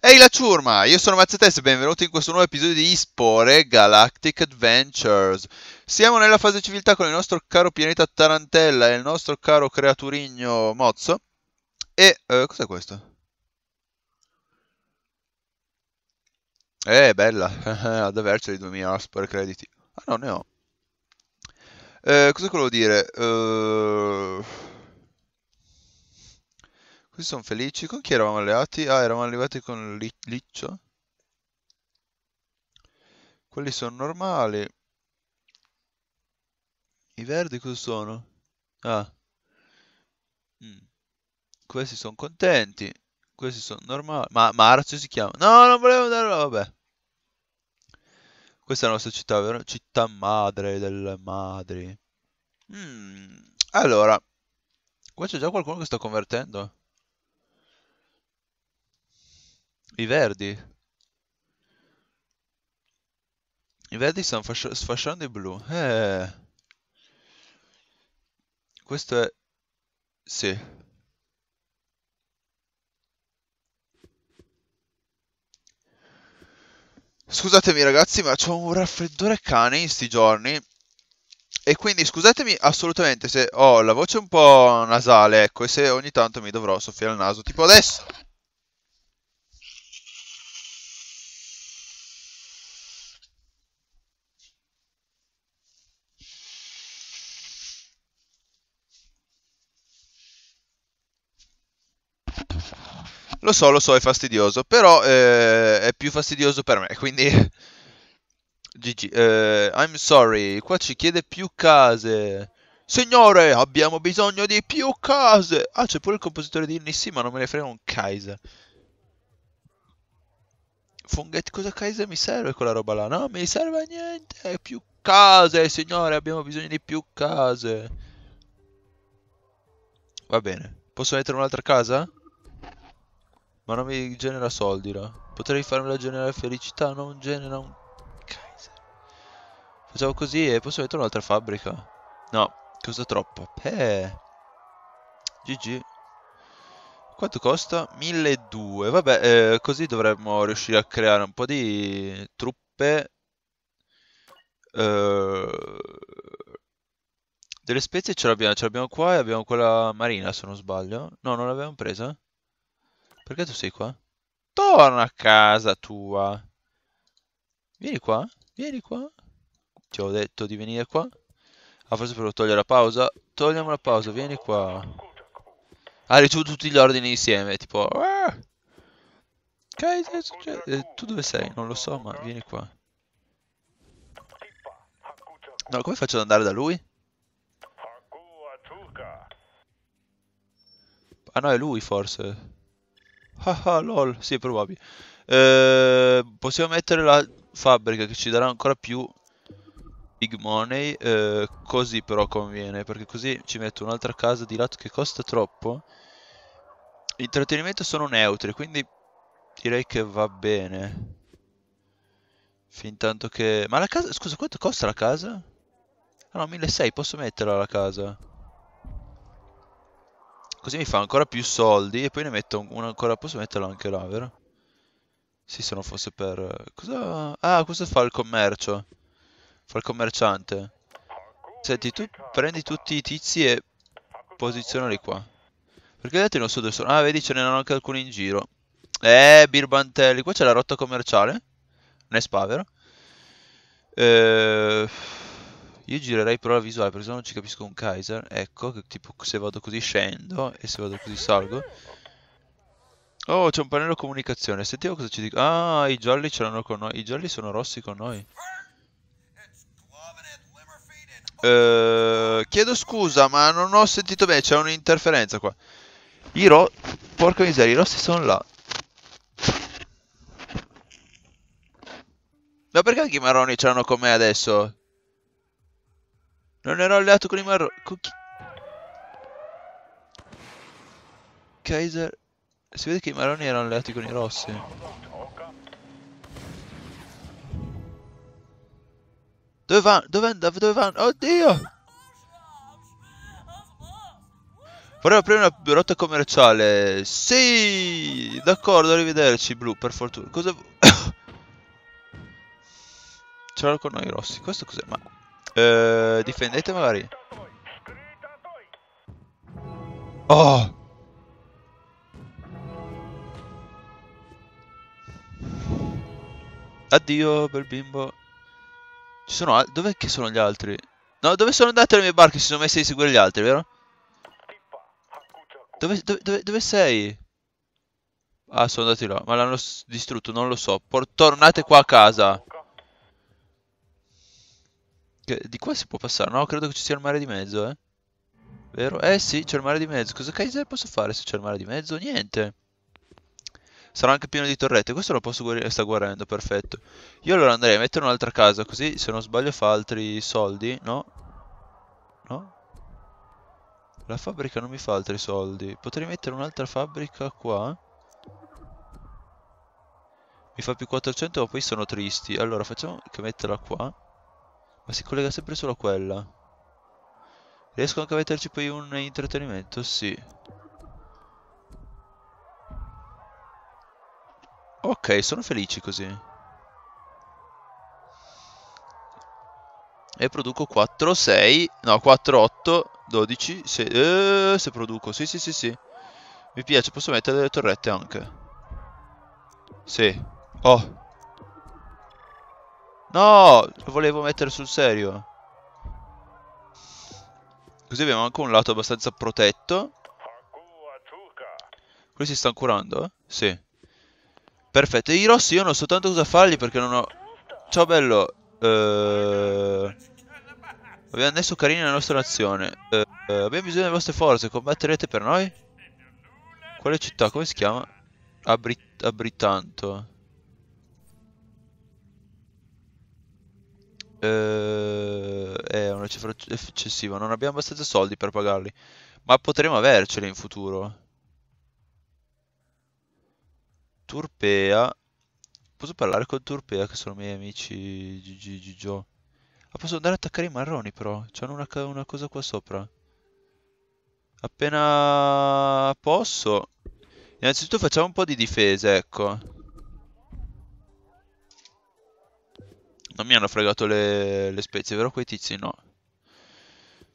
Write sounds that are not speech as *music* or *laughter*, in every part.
Ehi hey, la ciurma, io sono Mazzetes e benvenuti in questo nuovo episodio di Ispore Galactic Adventures. Siamo nella fase civiltà con il nostro caro pianeta Tarantella e il nostro caro creaturigno Mozzo. E eh, cos'è questo? Eh, bella, *laughs* ad averceli 2000 Aspore crediti. Ah no, ne ho. Eh, cosa volevo dire? Uh... Eh, Qui sono felici. Con chi eravamo alleati? Ah, eravamo alleati con li Liccio. Quelli sono normali. I verdi cosa sono? Ah. Mm. Questi sono contenti. Questi sono normali. Ma Marzio si chiama. No, non volevo darlo. Vabbè. Questa è la nostra città, vero? Città madre delle madri. Mm, allora, qua c'è già qualcuno che sta convertendo. I verdi. I verdi stanno sfasciando i blu. Eh. Questo è... Sì. Scusatemi ragazzi, ma c'ho un raffreddore cane in sti giorni. E quindi scusatemi assolutamente se ho la voce un po' nasale, ecco, e se ogni tanto mi dovrò soffiare il naso, tipo adesso. Lo so, lo so, è fastidioso, però eh, è più fastidioso per me, quindi... GG, *laughs* eh, I'm sorry, qua ci chiede più case. Signore, abbiamo bisogno di più case! Ah, c'è pure il compositore di inni, sì, ma non me ne frega un Kaiser. Funghetti, cosa Kaiser mi serve quella roba là? No, mi serve a niente, più case, signore, abbiamo bisogno di più case. Va bene, posso mettere un'altra casa? Ma non mi genera soldi là. Potrei farmela generare felicità, non genera un... Kaiser. Facciamo così e posso mettere un'altra fabbrica. No, costa troppo. Eh. GG. Quanto costa? 1200. Vabbè, eh, così dovremmo riuscire a creare un po' di truppe. Eh, delle spezie ce l'abbiamo, ce l'abbiamo qua e abbiamo quella marina se non sbaglio. No, non l'abbiamo presa. Perché tu sei qua? Torna a casa tua. Vieni qua, vieni qua. Ti ho detto di venire qua. Ah, forse però togliere la pausa. Togliamo la pausa, vieni qua. Ah, ricevuto tutti gli ordini insieme, tipo... Ah! Ok, cioè, eh, tu dove sei? Non lo so, ma vieni qua. No, come faccio ad andare da lui? Ah no, è lui forse. Ah, ah, lol, sì, probabile. Eh, possiamo mettere la fabbrica che ci darà ancora più big money. Eh, così però conviene, perché così ci metto un'altra casa di lato che costa troppo. Intrattenimento sono neutri, quindi direi che va bene. Fintanto che... Ma la casa... Scusa, quanto costa la casa? Ah no, 1600, posso metterla la casa. Così mi fa ancora più soldi e poi ne metto uno ancora... Posso metterlo anche là, vero? Sì, se non fosse per... Cosa... Ah, questo fa il commercio. Fa il commerciante. Senti, tu prendi tutti i tizi e posizionali qua. Perché vedete non so dove sono. Ah, vedi, ce ne hanno anche alcuni in giro. Eh, birbantelli. Qua c'è la rotta commerciale. Ne spavero. Eh... Io girerei però la visuale perché se no non ci capisco un Kaiser. Ecco, che, tipo se vado così scendo e se vado così salgo. Oh, c'è un pannello comunicazione. Sentiamo cosa ci dicono. Ah, i jolly ce l'hanno con noi. I jolly sono rossi con noi. Uh, chiedo scusa, ma non ho sentito bene. C'è un'interferenza qua. I ro... Porca miseria, i rossi sono là. Ma perché anche i marroni ce l'hanno con me adesso? Non ero alleato con i marroni. Con Kaiser. Si vede che i marroni erano alleati con i rossi. Dove vanno? Dove andavano? Dove vanno? Oddio! Vorrei aprire una rotta commerciale. Sì! D'accordo, arrivederci, blu, per fortuna. Cosa... *coughs* Ce l'ho con noi rossi. Questo cos'è? Ma eh, difendetemela lì. Oh! Addio, bel bimbo. Ci sono Dove che sono gli altri? No, dove sono andate le mie barche? Si sono messe a seguire gli altri, vero? Dove, dove, dove, dove sei? Ah, sono andati là. Ma l'hanno distrutto, non lo so. Por tornate qua a casa. Che, di qua si può passare? No, credo che ci sia il mare di mezzo, eh. Vero? Eh sì, c'è il mare di mezzo. Cosa Kaiser posso fare se c'è il mare di mezzo? Niente. Sarà anche pieno di torrette. Questo lo posso guarire. Sta guarendo, perfetto. Io allora andrei a mettere un'altra casa, così se non sbaglio fa altri soldi, no? No? La fabbrica non mi fa altri soldi. Potrei mettere un'altra fabbrica qua? Mi fa più 400 ma poi sono tristi. Allora facciamo che metterla qua. Ma si collega sempre solo a quella. Riesco anche a metterci poi un intrattenimento? Sì. Ok, sono felice così. E produco 4, 6, no 4, 8, 12, 6, eh, se produco, sì sì sì sì. Mi piace, posso mettere delle torrette anche. Sì. Oh, No, lo volevo mettere sul serio. Così abbiamo anche un lato abbastanza protetto. Questi si stanno curando? Sì. Perfetto, e i rossi io non so tanto cosa fargli perché non ho... Ciao bello. Uh... Abbiamo messo carini la nostra nazione. Uh, abbiamo bisogno delle vostre forze, combatterete per noi? Quale città? Come si chiama? Abrit Abritanto. eh, è una cifra eccessiva, non abbiamo abbastanza soldi per pagarli, ma potremo averceli in futuro. Turpea. Posso parlare con Turpea che sono i miei amici Gigi Gigio. Ah, posso andare a attaccare i marroni però. C'hanno una, una, cosa qua sopra. Appena posso. Innanzitutto facciamo un po' di difese, ecco. Non mi hanno fregato le, le spezie, vero quei tizi no.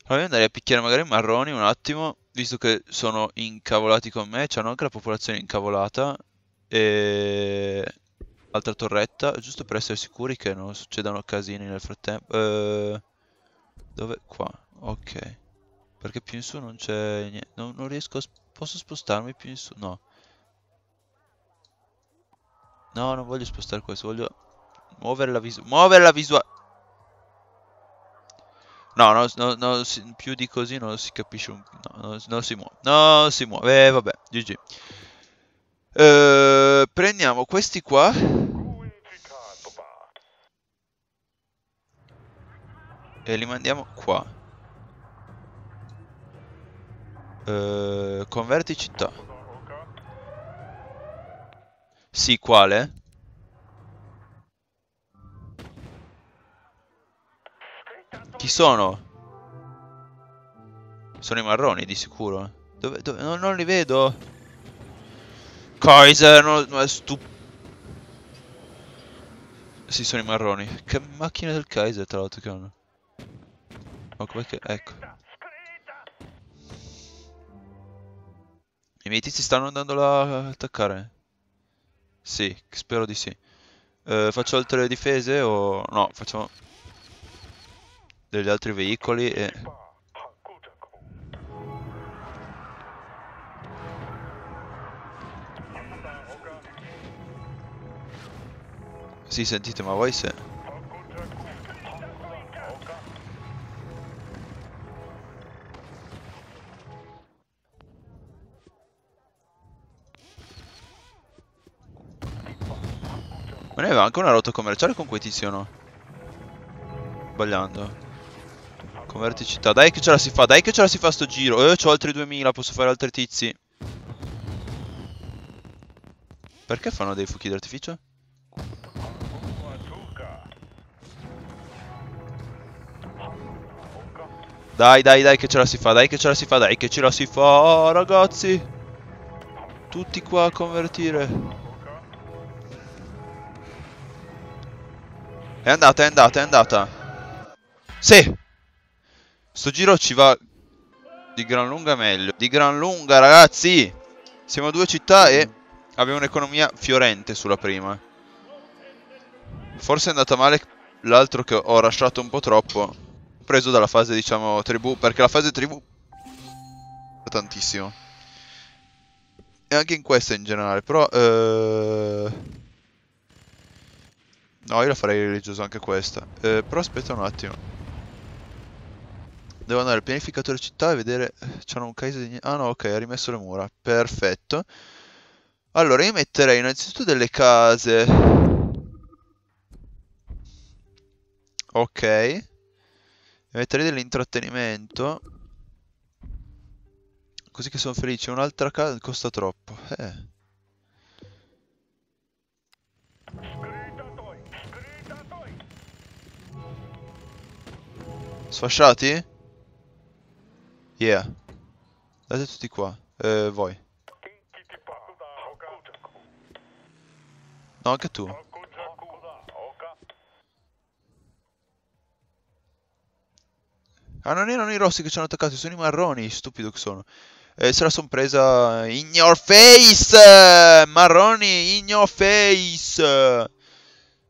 Allora io andrei a picchiare magari Marroni un attimo, visto che sono incavolati con me, c'hanno anche la popolazione incavolata. E... Altra torretta, giusto per essere sicuri che non succedano casini nel frattempo. Eh... Dove? Qua, ok. Perché più in su non c'è niente. Non, non riesco a... Posso spostarmi più in su? No. No, non voglio spostare questo, voglio Muovere la visuale. Muovere la visuale. No, no, no, no si, più di così non si capisce. Un... No, no, si muove. No, si muove. Eh, vabbè, GG. Eh, prendiamo questi qua. E li mandiamo qua. Eh, converti città. Sì, quale? Chi sono? Sono i marroni di sicuro dove, dove, no, Non li vedo Kaiser, No, è stup Sì sono i marroni Che macchina del Kaiser tra l'altro che hanno Oh com'è che... ecco I miei tizi stanno andando là a attaccare Sì, spero di sì eh, Faccio altre difese o... no, facciamo degli altri veicoli e... Sì, sentite, ma voi se... Ma ne aveva anche una rotta commerciale con quei tizi o Sbagliando Converti città. Dai che ce la si fa, dai che ce la si fa sto giro. Eh, ho altri 2000, posso fare altri tizi. Perché fanno dei fuochi d'artificio? Dai, dai, dai, che ce la si fa, dai, che ce la si fa, dai, che ce la si fa, oh, ragazzi! Tutti qua a convertire. È andata, è andata, è andata. Sì! Sto giro ci va di gran lunga meglio. Di gran lunga, ragazzi! Siamo a due città e abbiamo un'economia fiorente sulla prima. Forse è andata male l'altro che ho lasciato un po' troppo. Preso dalla fase, diciamo, tribù. Perché la fase tribù... Tantissimo. E anche in questa in generale, però... Eh... No, io la farei religiosa anche questa. Eh, però aspetta un attimo. Devo andare al pianificatore città e vedere... Eh, C'era un caso di... Ah no, ok, ha rimesso le mura. Perfetto. Allora, io metterei innanzitutto delle case. Ok. metterei dell'intrattenimento. Così che sono felice. Un'altra casa costa troppo. Eh. Sfasciati? Yeah. Date tutti qua. Eh, voi. No, anche tu. Ah, non erano i rossi che ci hanno attaccato, sono i marroni, stupido che sono. Eh, se la son presa in your face! Marroni, in your face!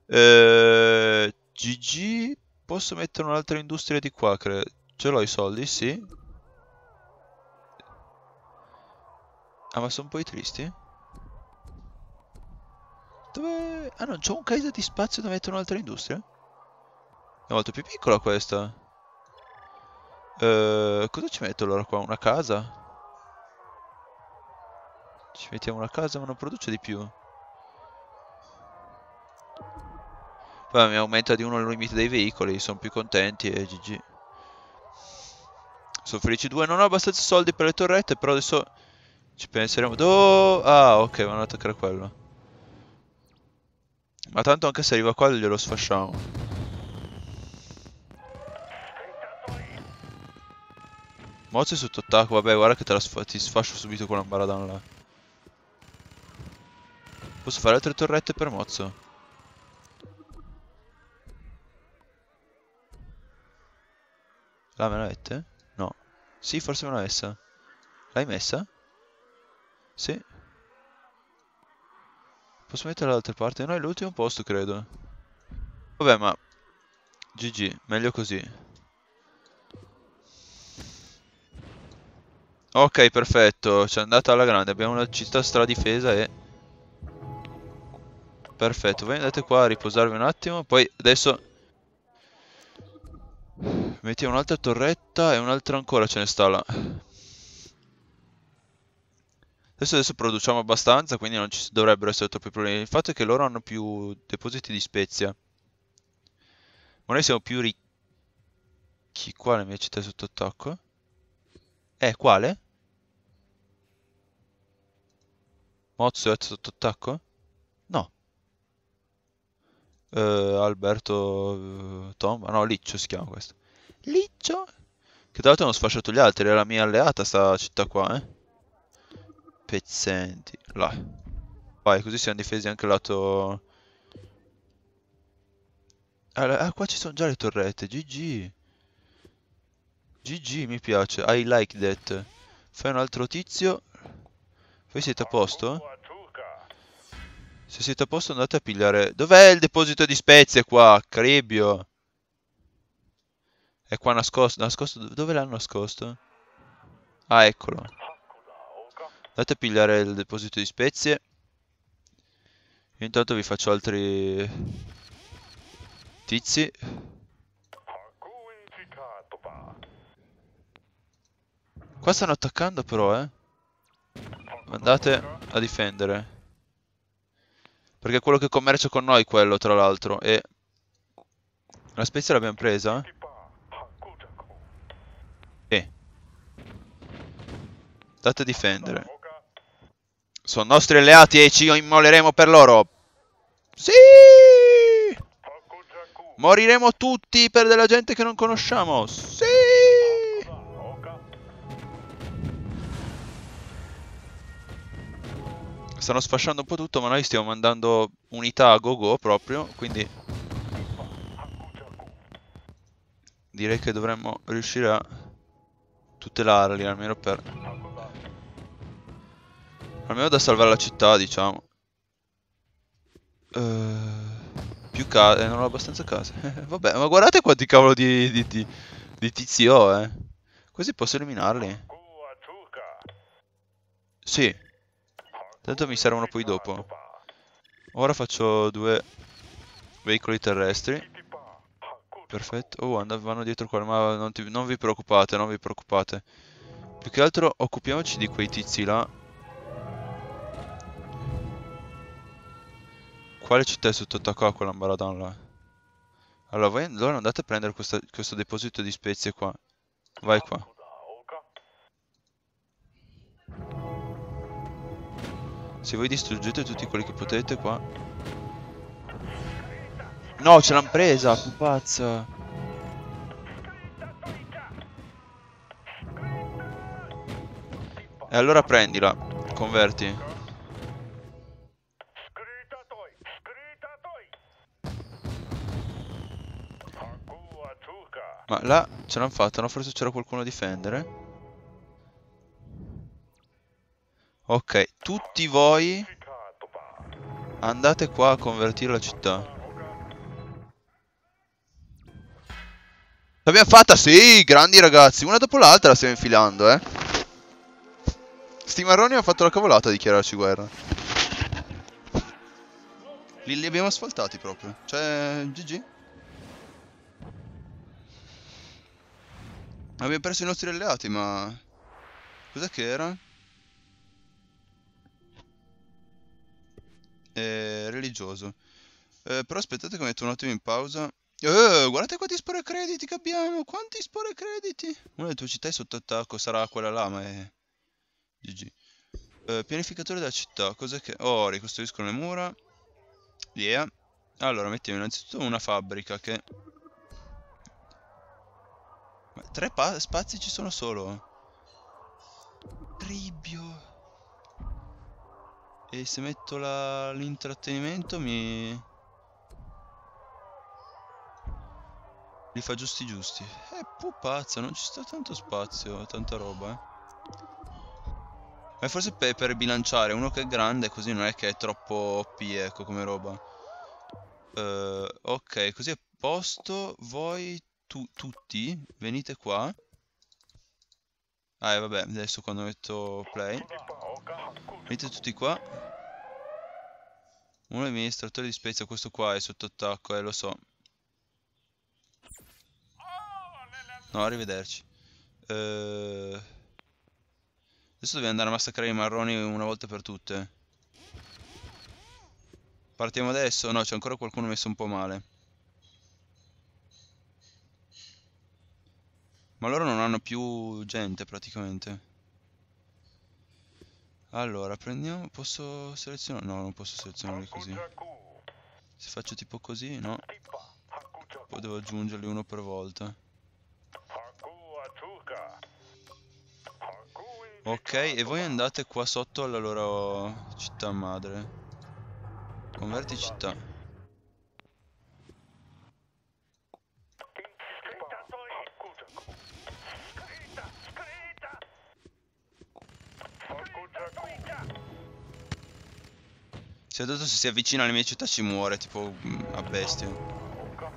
Eh, GG, posso mettere un'altra industria di qua, credo. Ce l'ho i soldi, sì. Ah ma sono un poi tristi? Dove... Ah non c'ho un case di spazio da mettere un'altra industria? È molto più piccola questa uh, Cosa ci metto allora qua? Una casa? Ci mettiamo una casa ma non produce di più Vabbè, mi aumenta di uno il limite dei veicoli Sono più contenti e eh, gg Sono felici due Non ho abbastanza soldi per le torrette Però adesso ci penseremo... Do... Ah, ok, vanno ad attaccare quello. Ma tanto anche se arriva qua glielo sfasciamo. Mozzi sotto attacco, vabbè, guarda che te la sf ti sfascio subito con la baradana là. Posso fare altre torrette per Mozzo? La me l'avete? No. Sì, forse me l'ha messa. L'hai messa? Sì. Posso mettere dall'altra parte? No, è l'ultimo posto, credo. Vabbè, ma... GG, meglio così. Ok, perfetto. Ci è andata alla grande. Abbiamo una città stradifesa e... Perfetto. Voi andate qua a riposarvi un attimo. Poi adesso... Mettiamo un'altra torretta e un'altra ancora ce ne sta là. Adesso, adesso produciamo abbastanza, quindi non ci dovrebbero essere troppi problemi. Il fatto è che loro hanno più depositi di spezia. Ma noi siamo più ricchi. Quale mia città è sotto attacco? Eh, quale? Mozzo è sotto attacco? No. Uh, Alberto... Uh, Tom? no, Liccio si chiama questo. Liccio? Che tra l'altro hanno sfasciato gli altri, era la mia alleata sta città qua, eh pezzenti. Là. Vai, così siamo difesi anche lato... ah, qua ci sono già le torrette. GG. GG, mi piace. I like that. Fai un altro tizio. Voi siete a posto? Se siete a posto andate a pigliare... Dov'è il deposito di spezie qua? Cribbio. È qua nascosto. Nascosto... Dove l'hanno nascosto? Ah, eccolo. Andate a pigliare il deposito di spezie. Io intanto vi faccio altri tizi. Qua stanno attaccando però, eh. Andate a difendere. Perché è quello che commercia con noi quello, tra l'altro. E la spezia l'abbiamo presa? Eh. e Andate a difendere. Sono nostri alleati e ci immoleremo per loro. Sì! Moriremo tutti per della gente che non conosciamo. Sì! Stanno sfasciando un po' tutto, ma noi stiamo mandando unità a go-go proprio, quindi... Direi che dovremmo riuscire a tutelarli, almeno per Almeno da salvare la città, diciamo. Uh, più case, eh, non ho abbastanza case. *laughs* Vabbè, ma guardate quanti cavolo di, di, di, di tizi ho, eh. Così posso eliminarli. Sì. Tanto mi servono poi dopo. Ora faccio due veicoli terrestri. Perfetto. Oh, and vanno dietro qua, ma non, non vi preoccupate, non vi preoccupate. Più che altro occupiamoci di quei tizi là Quale città è sotto attacco a Colambaradan là? Allora voi allora andate a prendere questa, questo deposito di spezie qua. Vai qua. Se voi distruggete tutti quelli che potete qua. No, ce l'hanno presa, pupazza. E allora prendila, converti. là ce l'hanno fatta, no? Forse c'era qualcuno a difendere. Ok, tutti voi andate qua a convertire la città. L'abbiamo fatta, sì, grandi ragazzi. Una dopo l'altra la stiamo infilando, eh. Sti marroni hanno fatto la cavolata a dichiararci guerra. Li, li abbiamo asfaltati proprio. Cioè, GG. Abbiamo perso i nostri alleati, ma... Cos'è che era? Eh, religioso. Eh, però aspettate che metto un attimo in pausa. Eh, guardate quanti spore crediti che abbiamo! Quanti spore crediti! Una delle tue città è sotto attacco, sarà quella là, ma è... GG. Eh, pianificatore della città, cos'è che... Oh, ricostruiscono le mura. Yeah. Allora, mettiamo innanzitutto una fabbrica che ma tre spazi ci sono solo. Ribbio. E se metto l'intrattenimento mi... Li fa giusti giusti. Eh, pupazza, non ci sta tanto spazio, tanta roba, eh. Ma eh, forse per, per bilanciare, uno che è grande così non è che è troppo OP, ecco, come roba. Uh, ok, così a posto, voi tu tutti, venite qua. Ah, e vabbè, adesso quando metto play. Venite tutti qua. Uno degli amministratori di spezia, questo qua è sotto attacco, eh, lo so. No, arrivederci. Uh... Adesso dobbiamo andare a massacrare i marroni una volta per tutte. Partiamo adesso? No, c'è ancora qualcuno messo un po' male. Ma loro non hanno più gente praticamente. Allora, prendiamo... Posso selezionare? No, non posso selezionare così. Se faccio tipo così, no. Poi devo aggiungerli uno per volta. Ok, e voi andate qua sotto alla loro città madre. Converti città. Cioè, se adesso si avvicina alle mie città ci muore, tipo mm, a bestia.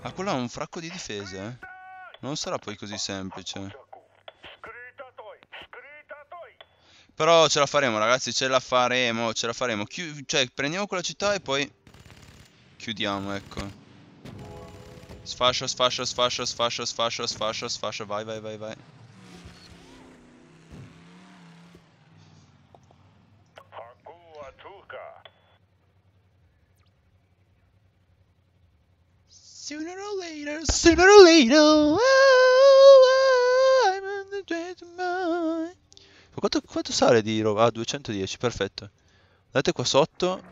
Ah, quello ha un fracco di difese, eh. Non sarà poi così semplice. Però ce la faremo, ragazzi, ce la faremo, ce la faremo. Chi cioè, prendiamo quella città e poi chiudiamo, ecco. Sfascia, sfascia, sfascia, sfascia, sfascia, sfascia, sfascia, vai, vai, vai, vai. sooner or later. Oh, I'm on the gentleman. Quanto, quanto sale di roba? Ah, 210, perfetto. Andate qua sotto.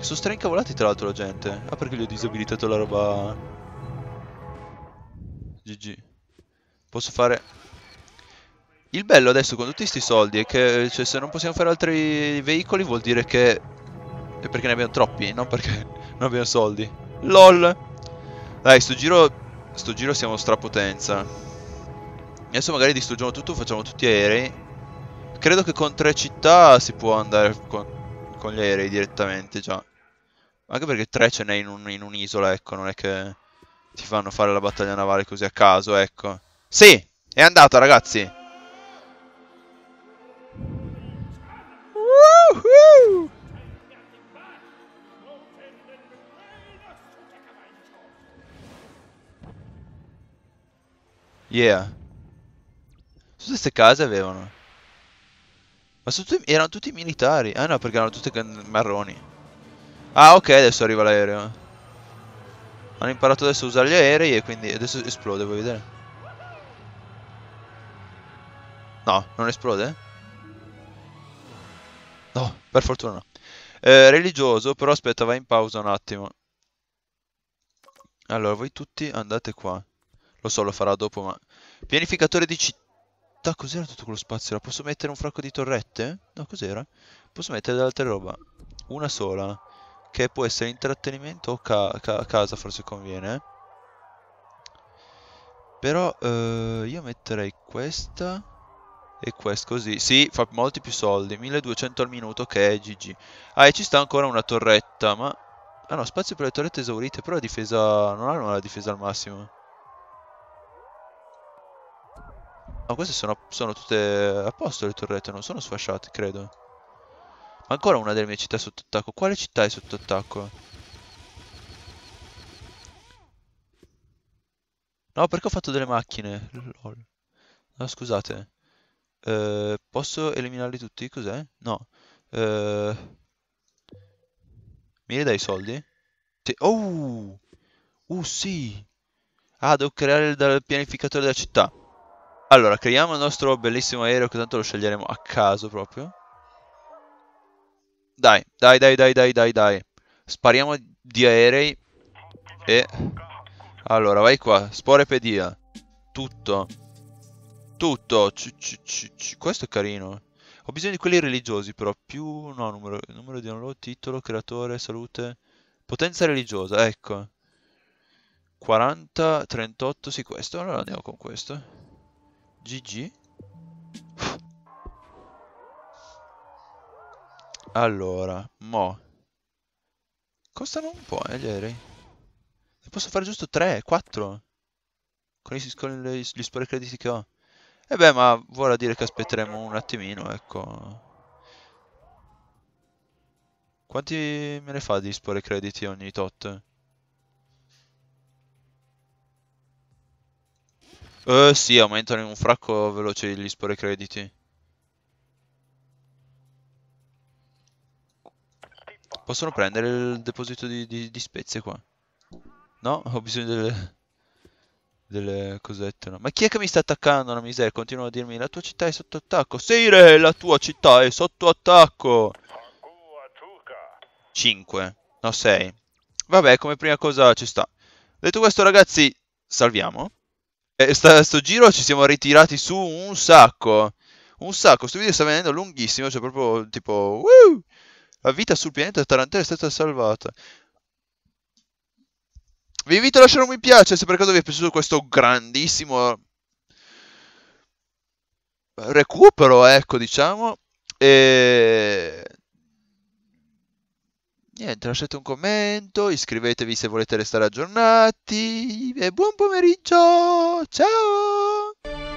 Sono straincavolati tra l'altro la gente. Ah, perché gli ho disabilitato la roba... GG. Posso fare... Il bello adesso con tutti questi soldi è che cioè, se non possiamo fare altri veicoli vuol dire che... È perché ne abbiamo troppi, non perché *laughs* non abbiamo soldi. LOL! Dai, sto giro... Sto giro siamo strapotenza. Adesso magari distruggiamo tutto, facciamo tutti aerei. Credo che con tre città si può andare con, con gli aerei direttamente già. Anche perché tre ce n'è in un'isola, un ecco, non è che ti fanno fare la battaglia navale così a caso, ecco. Sì, è andata ragazzi. Woohoo! Yeah. Tutte queste case avevano. Ma tutti, erano tutti militari. Ah no, perché erano tutti marroni. Ah ok, adesso arriva l'aereo. Hanno imparato adesso a usare gli aerei e quindi adesso esplode, vuoi vedere? No, non esplode? No, per fortuna no. Eh, religioso, però aspetta, vai in pausa un attimo. Allora, voi tutti andate qua. Lo so, lo farà dopo, ma... Pianificatore di città. Cos'era tutto quello spazio? La posso mettere un fracco di torrette? No, cos'era? Posso mettere altre roba. Una sola. Che può essere intrattenimento o ca ca casa, forse conviene. Eh. Però eh, io metterei questa e questo così. Sì, fa molti più soldi. 1200 al minuto, che è GG. Ah, e ci sta ancora una torretta, ma... Ah no, spazio per le torrette esaurite, però la difesa... Non hanno la difesa al massimo. Ma queste sono, sono tutte a posto le torrette, non sono sfasciate, credo. Ma ancora una delle mie città è sotto attacco. Quale città è sotto attacco? No, perché ho fatto delle macchine? Lol. No, scusate. Uh, posso eliminarli tutti? Cos'è? No. Uh, mi ridai i soldi? Sì. Oh! Uh, sì! Ah, devo creare il, il pianificatore della città. Allora, creiamo il nostro bellissimo aereo che tanto lo sceglieremo a caso proprio. Dai, dai, dai, dai, dai, dai, dai. Spariamo di aerei e... Allora, vai qua, sporepedia. Tutto. Tutto. C -c -c Questo è carino. Ho bisogno di quelli religiosi però, più... No, numero, numero di download, titolo, creatore, salute... Potenza religiosa, ecco. 40, 38, sì questo. Allora andiamo con questo. GG. Allora, mo. Costano un po', eh, gli aerei. Ne posso fare giusto 3, 4. Con, i, con le, gli spore crediti che ho. E eh beh, ma vuol dire che aspetteremo un attimino, ecco. Quanti me ne fa di spore crediti ogni tot? Eh sì, aumentano in un fracco veloce gli spore crediti. Possono prendere il deposito di, di, di spezie qua? No? Ho bisogno delle... Delle cosette, no? Ma chi è che mi sta attaccando, la miseria? Continuano a dirmi, la tua città è sotto attacco. Sì, re, la tua città è sotto attacco. 5. No, 6. Vabbè, come prima cosa ci sta. Detto questo, ragazzi, salviamo. Eh, sta, sto giro ci siamo ritirati su un sacco. Un sacco. Questo video sta venendo lunghissimo. Cioè, proprio tipo. Woo! La vita sul pianeta Tarantella è stata salvata. Vi invito a lasciare un mi piace se per caso vi è piaciuto questo grandissimo recupero, ecco, diciamo. E Niente, lasciate un commento, iscrivetevi se volete restare aggiornati e buon pomeriggio! Ciao!